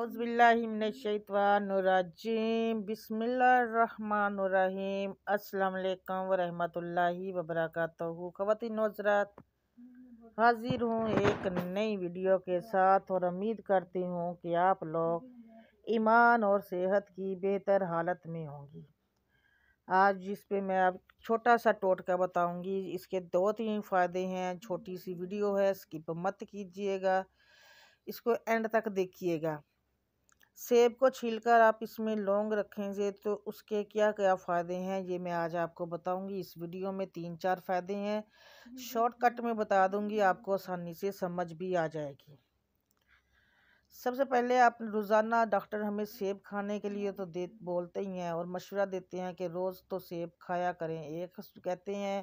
अज़बिल्लाशवानरजीम बसमीम अल्लाम वरहमतुल्लाहि वबरक ख़वातिन नजरात हाज़िर हूँ एक नई वीडियो के साथ और उम्मीद करती हूँ कि आप लोग ईमान और सेहत की बेहतर हालत में होंगी आज जिस पे मैं अब छोटा सा टोटका बताऊँगी इसके दो तीन फ़ायदे हैं छोटी सी वीडियो है स्किप मत कीजिएगा इसको एंड तक देखिएगा सेब को छीलकर आप इसमें लौंग रखेंगे तो उसके क्या क्या फ़ायदे हैं ये मैं आज आपको बताऊंगी इस वीडियो में तीन चार फ़ायदे हैं शॉर्टकट में बता दूंगी आपको आसानी से समझ भी आ जाएगी सबसे पहले आप रोज़ाना डॉक्टर हमें सेब खाने के लिए तो दे बोलते ही हैं और मशवरा देते हैं कि रोज़ तो सेब खाया करें एक कहते हैं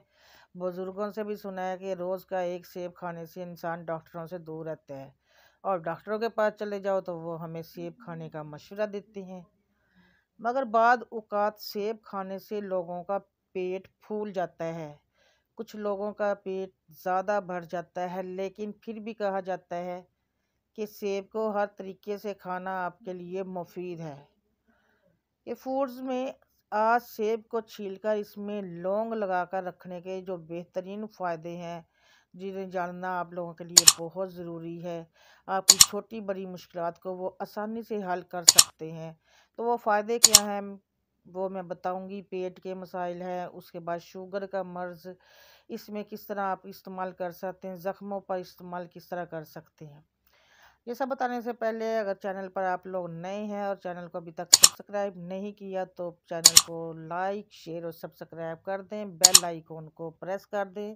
बुज़ुर्गों से भी सुना है कि रोज़ का एक सेब खाने से इंसान डॉक्टरों से दूर रहता है और डॉक्टरों के पास चले जाओ तो वो हमें सेब खाने का मशवरा देते हैं मगर बाद अवकात सेब खाने से लोगों का पेट फूल जाता है कुछ लोगों का पेट ज़्यादा भर जाता है लेकिन फिर भी कहा जाता है कि सेब को हर तरीके से खाना आपके लिए मुफीद है ये फूड्स में आज सेब को छीलकर इसमें लौंग लगाकर रखने के जो बेहतरीन फ़ायदे हैं जिन्हें जानना आप लोगों के लिए बहुत ज़रूरी है आपकी छोटी बड़ी मुश्किल को वो आसानी से हल कर सकते हैं तो वो फ़ायदे क्या हैं वो मैं बताऊंगी पेट के मसाइल हैं उसके बाद शुगर का मर्ज़ इसमें किस तरह आप इस्तेमाल कर सकते हैं ज़ख्मों पर इस्तेमाल किस तरह कर सकते हैं ये सब बताने से पहले अगर चैनल पर आप लोग नए हैं और चैनल को अभी तक सब्सक्राइब नहीं किया तो चैनल को लाइक शेयर और सब्सक्राइब कर दें बेल आइकॉन को प्रेस कर दें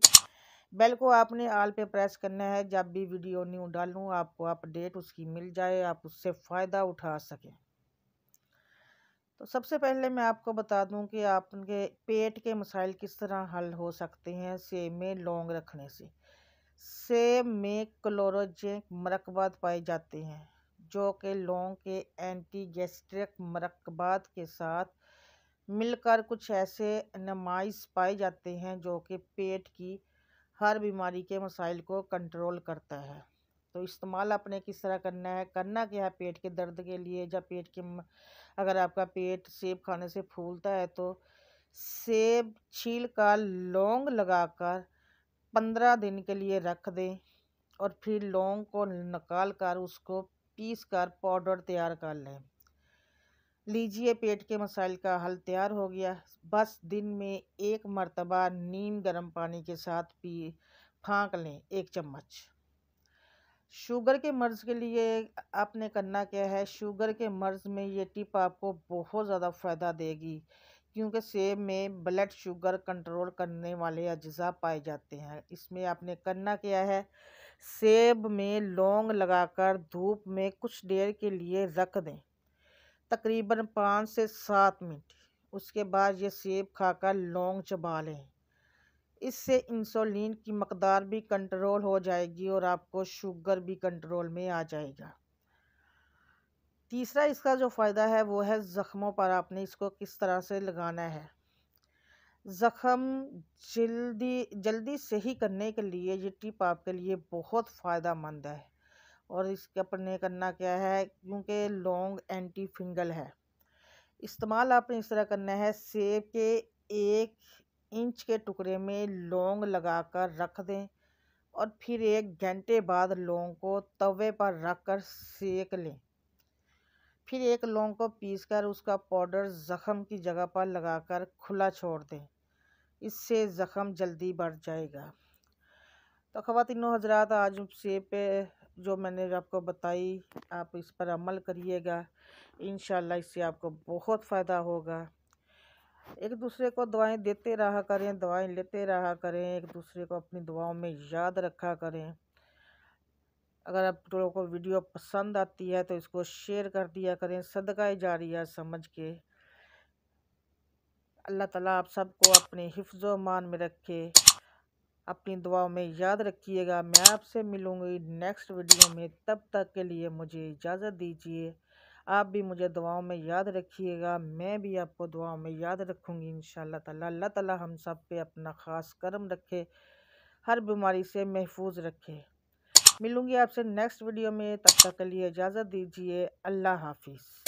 बेल को आपने आल पे प्रेस करना है जब भी वीडियो न्यू डालूँ आपको अपडेट उसकी मिल जाए आप उससे फ़ायदा उठा सकें तो सबसे पहले मैं आपको बता दूं कि आपके पेट के मसाइल किस तरह हल हो सकते हैं सेब में लौंग रखने से सेब में क्लोरोजेंक मरकबाद पाए जाते हैं जो कि लौंग के एंटी गैस्ट्रिक मरकबाद के साथ मिलकर कुछ ऐसे नमाइश पाए जाते हैं जो कि पेट की हर बीमारी के मसाइल को कंट्रोल करता है तो इस्तेमाल आपने किस तरह करना है करना क्या है पेट के दर्द के लिए जब पेट के अगर आपका पेट सेब खाने से फूलता है तो सेब छील का लौंग लगाकर पंद्रह दिन के लिए रख दें और फिर लौंग को निकाल कर उसको पीस कर पाउडर तैयार कर लें लीजिए पेट के मसाइल का हल तैयार हो गया बस दिन में एक मरतबा नीम गर्म पानी के साथ पी फाँक लें एक चम्मच शुगर के मर्ज़ के लिए आपने करना क्या है शुगर के मर्ज़ में ये टिप आपको बहुत ज़्यादा फ़ायदा देगी क्योंकि सेब में ब्लड शुगर कंट्रोल करने वाले अज्जा पाए जाते हैं इसमें आपने करना क्या है सेब में लौंग लगाकर धूप में कुछ देर के लिए रख दें तकरीबन पाँच से सात मिनट उसके बाद ये सेब खाकर लौंग चबा लें इससे इंसुलिन की मकदार भी कंट्रोल हो जाएगी और आपको शुगर भी कंट्रोल में आ जाएगा तीसरा इसका जो फ़ायदा है वो है ज़ख्मों पर आपने इसको किस तरह से लगाना है ज़ख़म जल्दी जल्दी सही करने के लिए ये टिप आपके लिए बहुत फ़ायदा मंद है और इसका अपने करना क्या है क्योंकि लॉन्ग एंटी फिंगल है इस्तेमाल आपने इस तरह करना है सेब के एक इंच के टुकड़े में लौंग लगाकर रख दें और फिर एक घंटे बाद लौंग को तवे पर रख कर सेक लें फिर एक लौंग को पीस कर उसका पाउडर ज़ख़म की जगह पर लगाकर खुला छोड़ दें इससे ज़ख़म जल्दी बढ़ जाएगा तो खातिनों हजरात आज सेब पे जो मैंने आपको बताई आप इस पर अमल करिएगा इन इससे आपको बहुत फ़ायदा होगा एक दूसरे को दवाएं देते रहा करें दवाएं लेते रहा करें एक दूसरे को अपनी दवाओं में याद रखा करें अगर आप लोगों को वीडियो पसंद आती है तो इसको शेयर कर दिया करें जा रही है समझ के अल्लाह ताला आप सबको अपने हिफ्ज़ मान में रखे अपनी दुआओं में याद रखिएगा मैं आपसे मिलूँगी नेक्स्ट वीडियो में तब तक के लिए मुझे इजाज़त दीजिए आप भी मुझे दुआओं में याद रखिएगा मैं भी आपको दुआओं में याद रखूँगी इन ताला अल्लाह ताला हम सब पे अपना ख़ास करम रखे हर बीमारी से महफूज रखे मिलूँगी आपसे नेक्स्ट वीडियो में तब तक के लिए इजाज़त दीजिए अल्लाह हाफिज़